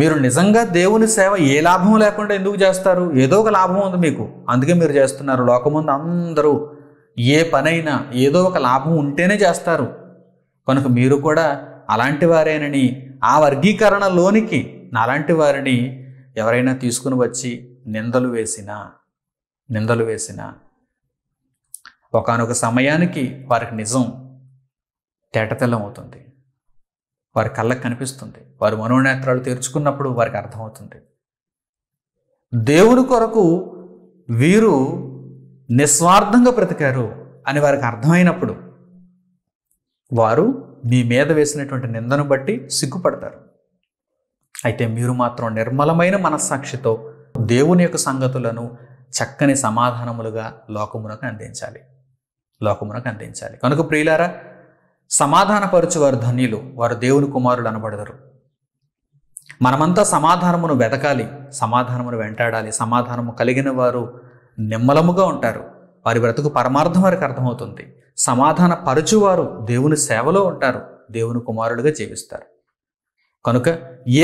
మీరు నిజంగా దేవుని సేవ ఏ లాభం లేకుండా ఎందుకు చేస్తారు ఏదో ఒక లాభం ఉంది మీకు అందుకే మీరు చేస్తున్నారు లోకముందు అందరూ ఏ పనైనా ఏదో ఒక లాభం ఉంటేనే చేస్తారు కనుక మీరు కూడా అలాంటి వారేనని ఆ వర్గీకరణలోనికి నాలాంటి వారిని ఎవరైనా తీసుకుని వచ్చి నిందలు వేసినా నిందలు వేసిన ఒకనొక సమయానికి వారికి నిజం తేటతెల్లం అవుతుంది వారి కళ్ళకు కనిపిస్తుంది వారి మనోనేత్రాలు తెరుచుకున్నప్పుడు వారికి అర్థమవుతుంది దేవుని కొరకు వీరు నిస్వార్థంగా బ్రతికారు అని వారికి అర్థమైనప్పుడు వారు మీ మీద వేసినటువంటి నిందను బట్టి సిగ్గుపడతారు అయితే మీరు మాత్రం నిర్మలమైన మనస్సాక్షితో దేవుని యొక్క సంగతులను చక్కని సమాధానములుగా లోకమునకు అందించాలి లోకమునకు అందించాలి కనుక ప్రియులారా సమాధానపరచు వారు ధన్యులు వారు దేవుని కుమారులు అనబడదరు మనమంతా సమాధానమును వెతకాలి సమాధానమును వెంటాడాలి సమాధానము కలిగిన వారు నిమ్మలముగా ఉంటారు వారి బ్రతుకు పరమార్థం వారికి అర్థమవుతుంది సమాధాన పరుచువారు దేవుని సేవలో ఉంటారు దేవుని కుమారుడిగా జీవిస్తారు కనుక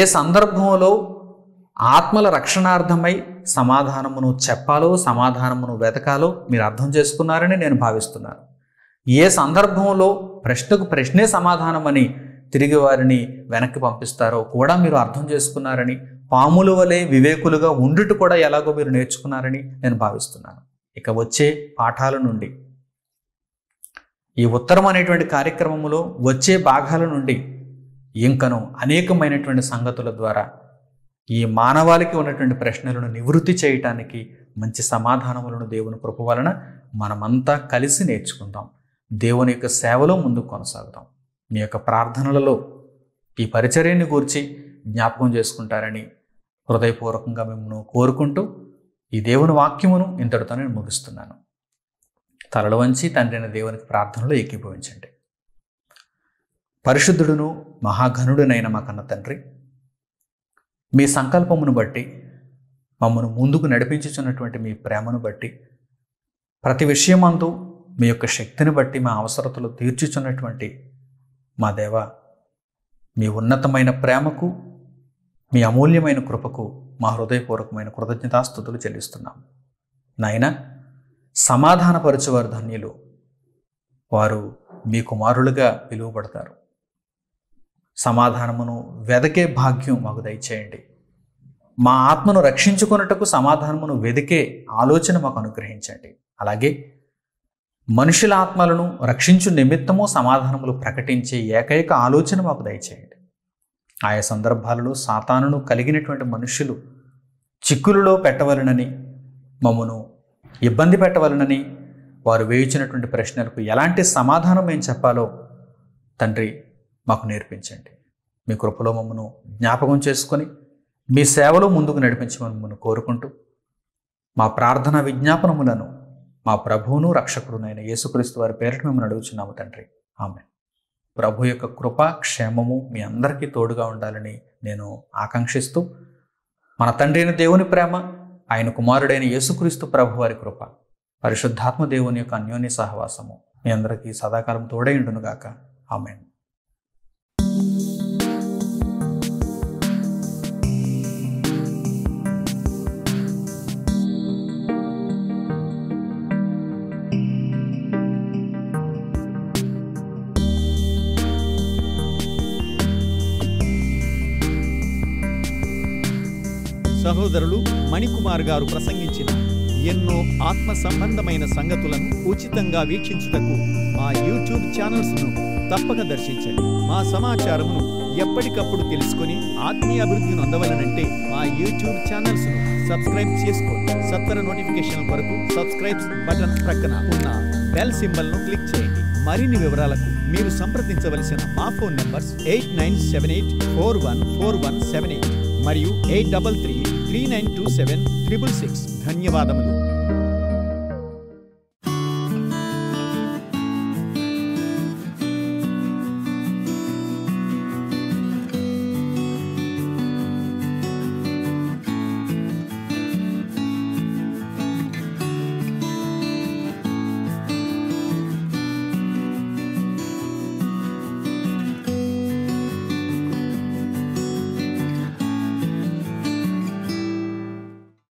ఏ సందర్భంలో ఆత్మల రక్షణార్థమై సమాధానమును చెప్పాలో సమాధానమును వెతకాలో మీరు అర్థం చేసుకున్నారని నేను భావిస్తున్నాను ఏ సందర్భంలో ప్రశ్నకు ప్రశ్నే సమాధానమని తిరిగి వారిని వెనక్కి పంపిస్తారో కూడా మీరు అర్థం చేసుకున్నారని పాముల వలె వివేకులుగా ఉండుట కూడా ఎలాగో మీరు నేర్చుకున్నారని నేను భావిస్తున్నాను ఇక వచ్చే పాఠాల నుండి ఈ ఉత్తరం అనేటువంటి కార్యక్రమంలో వచ్చే భాగాల నుండి ఇంకను అనేకమైనటువంటి సంగతుల ద్వారా ఈ మానవాళికి ఉన్నటువంటి ప్రశ్నలను నివృత్తి చేయటానికి మంచి సమాధానములను దేవుని కృప వలన మనమంతా కలిసి నేర్చుకుందాం దేవుని యొక్క సేవలో ముందుకు కొనసాగుదాం మీ యొక్క ప్రార్థనలలో ఈ పరిచర్యని గూర్చి జ్ఞాపకం చేసుకుంటారని హృదయపూర్వకంగా మిమ్మల్ని కోరుకుంటూ ఈ దేవుని వాక్యమును ఇంతటితో నేను ముగిస్తున్నాను తలలు వంచి తండ్రిన దేవునికి ప్రార్థనలో ఏకీభవించండి పరిశుద్ధుడును మహాఘనుడునైన మా కన్న తండ్రి మీ సంకల్పమును బట్టి మమ్మను ముందుకు నడిపించుచున్నటువంటి మీ ప్రేమను బట్టి ప్రతి విషయమందు మీ యొక్క శక్తిని బట్టి మా అవసరతలు తీర్చుచున్నటువంటి మా దేవ మీ ఉన్నతమైన ప్రేమకు మీ అమూల్యమైన కృపకు మా హృదయపూర్వకమైన కృతజ్ఞతాస్థుతులు చెల్లిస్తున్నాం నాయన సమాధానపరచువారు ధన్యులు వారు మీ కుమారులుగా పిలువబడతారు సమాధానమును వెదకే భాగ్యం మాకు దయచేయండి మా ఆత్మను రక్షించుకున్నటకు సమాధానమును వెదికే ఆలోచన మాకు అనుగ్రహించండి అలాగే మనుషుల ఆత్మలను రక్షించు నిమిత్తము సమాధానములు ప్రకటించే ఏకైక ఆలోచన మాకు దయచేయండి ఆయా సందర్భాలలో సాతానును కలిగినటువంటి మనుషులు చిక్కులలో పెట్టవలనని మమ్మను ఇబ్బంది పెట్టవలనని వారు వేయించినటువంటి ప్రశ్నలకు ఎలాంటి సమాధానం ఏం చెప్పాలో తండ్రి మాకు నేర్పించండి మీ కృపలో మమ్మను జ్ఞాపకం చేసుకొని మీ సేవలో ముందుకు నడిపించమని మమ్మల్ని కోరుకుంటూ మా ప్రార్థన విజ్ఞాపనములను మా ప్రభువును రక్షకుడునైన యేసుక్రీస్తు వారి పేరిట మిమ్మల్ని అడుగుచున్నాము తండ్రి ఆమె ప్రభు యొక్క కృప క్షేమము మీ అందరికీ తోడుగా ఉండాలని నేను ఆకాంక్షిస్తూ మన తండ్రి అయిన దేవుని ప్రేమ ఆయన కుమారుడైన యేసుక్రీస్తు ప్రభు వారి కృప పరిశుద్ధాత్మ దేవుని యొక్క అన్యోన్య సహవాసము మీ అందరికీ సదాకాలం తోడై ఉండునుగాక ఆమెన్ సహోదరులు మణికుమార్ గారు ప్రసంగించిన ఎన్నో ఆత్మ సంబంధమైన సంగతులను ఉచితంగా వీక్షించుటకు మా యూట్యూబ్ ఛానల్స్ను తప్పక దర్శించండి మా సమాచారమును ఎప్పటికప్పుడు తెలుసుకొని ఆత్మీయ అభివృద్ధి నొందవలనంటే మా యూట్యూబ్ ఛానల్స్ను సబ్స్క్రైబ్ చేసుకోండి సత్వర నోటిఫికేషన్ల వరకు సబ్స్క్రైబ్ బటన్ ప్రక్కన ఉన్న బెల్ సింబల్ను క్లిక్ చేయండి మరిన్ని వివరాలకు మీరు సంప్రదించవలసిన మా phone numbers eight nine seven eight four one four one seven eight మరియు eight double three three nine two seven triple six ధన్యవాదములు